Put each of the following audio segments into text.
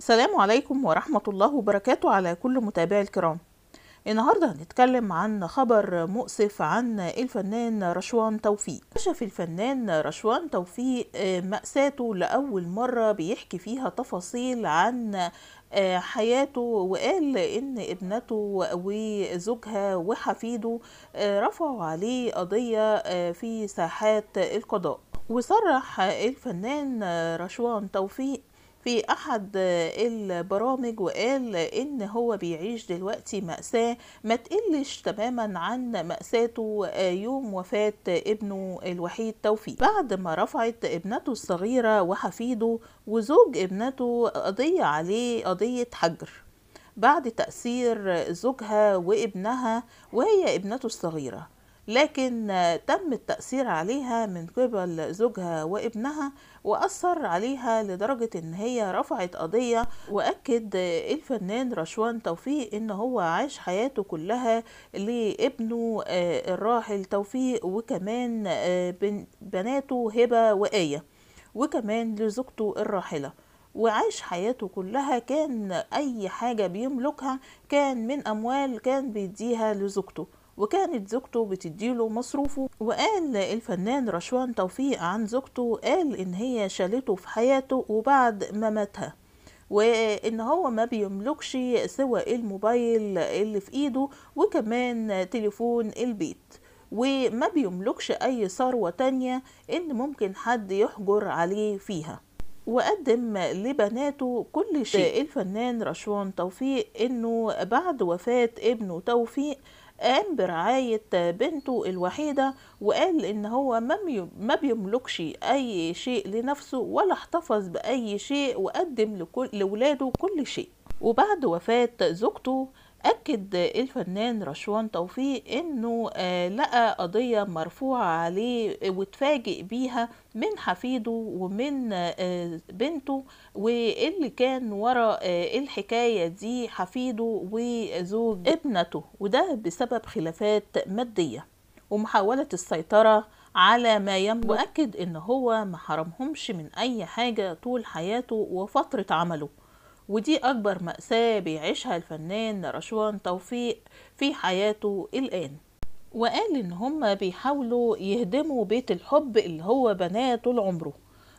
السلام عليكم ورحمة الله وبركاته على كل متابعي الكرام النهاردة هنتكلم عن خبر مؤسف عن الفنان رشوان توفيق كشف الفنان رشوان توفيق آه، مأساته لأول مرة بيحكي فيها تفاصيل عن آه، حياته وقال ان ابنته وزوجها وحفيده آه، رفعوا عليه قضية في ساحات القضاء وصرح الفنان رشوان توفيق في احد البرامج وقال ان هو بيعيش دلوقتي مأساة ما تقلش تماما عن مأساته آه، يوم وفاة ابنه الوحيد توفيق بعد ما رفعت ابنته الصغيرة وحفيده وزوج ابنته قضية عليه قضية حجر بعد تأثير زوجها وابنها وهي ابنته الصغيرة لكن تم التأثير عليها من قبل زوجها وابنها وأثر عليها لدرجة إن هي رفعت قضية وأكد الفنان رشوان توفيق إن هو عاش حياته كلها لابنه آه، الراحل توفيق وكمان آه، بناته هبة وآية وكمان لزوجته الراحلة وعاش حياته كلها كان أي حاجة بيملكها كان من أموال كان بيديها لزوجته وكانت زوجته بتديله مصروفه وقال الفنان رشوان توفيق عن زوجته قال ان هي شالته في حياته وبعد مماتها وان هو ما بيملكش سوى الموبايل اللي في ايده وكمان تليفون البيت وما بيملكش اي ثروة تانية ان ممكن حد يحجر عليه فيها وقدم لبناته كل شيء الفنان رشوان توفيق انه بعد وفاة ابنه توفيق قام برعاية بنته الوحيدة وقال إن هو ما بيملكش أي شيء لنفسه ولا احتفظ بأي شيء وقدم لولاده كل شيء وبعد وفاة زوجته أكد الفنان رشوان توفيق إنه آه، لقى قضية مرفوعة عليه واتفاجئ بيها من حفيده ومن آه، بنته واللي كان ورا آه، الحكاية دي حفيده وزوج ابنته وده بسبب خلافات مادية ومحاولة السيطرة على ما يملك وأكد إن هو ما حرمهمش من أي حاجة طول حياته وفترة عمله ودي أكبر مأساة بيعيشها الفنان رشوان توفيق في حياته الآن وقال إن هما بيحاولوا يهدموا بيت الحب اللي هو بناه طول عمره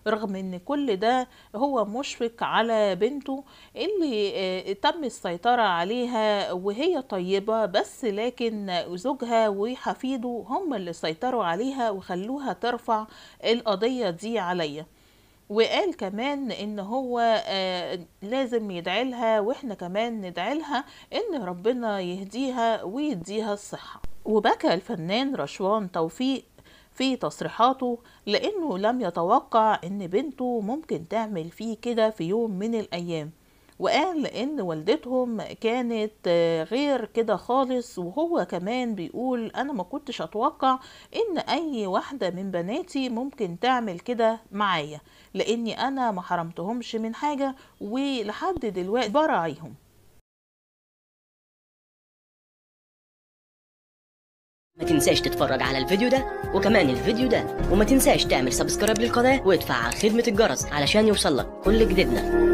رغم ان كل ده هو مشفق على بنته اللي آه، تم السيطرة عليها وهي طيبة بس لكن زوجها وحفيده هم اللي سيطروا عليها وخلوها ترفع القضية دي عليا وقال كمان ان هو آه، لازم يدعي لها واحنا كمان ندعي لها ان ربنا يهديها ويديها الصحه وبكى الفنان رشوان توفيق في تصريحاته لانه لم يتوقع ان بنته ممكن تعمل فيه كده في يوم من الايام وقال ان والدتهم كانت غير كده خالص وهو كمان بيقول انا ما كنتش اتوقع ان اي واحده من بناتي ممكن تعمل كده معايا لاني انا ما حرمتهمش من حاجه ولحد دلوقتي براعيهم ما تنساش تتفرج على الفيديو ده وكمان الفيديو ده وما تنساش تعمل سبسكرايب للقناة وادفع على خدمة الجرس علشان يوصلك كل جديدنا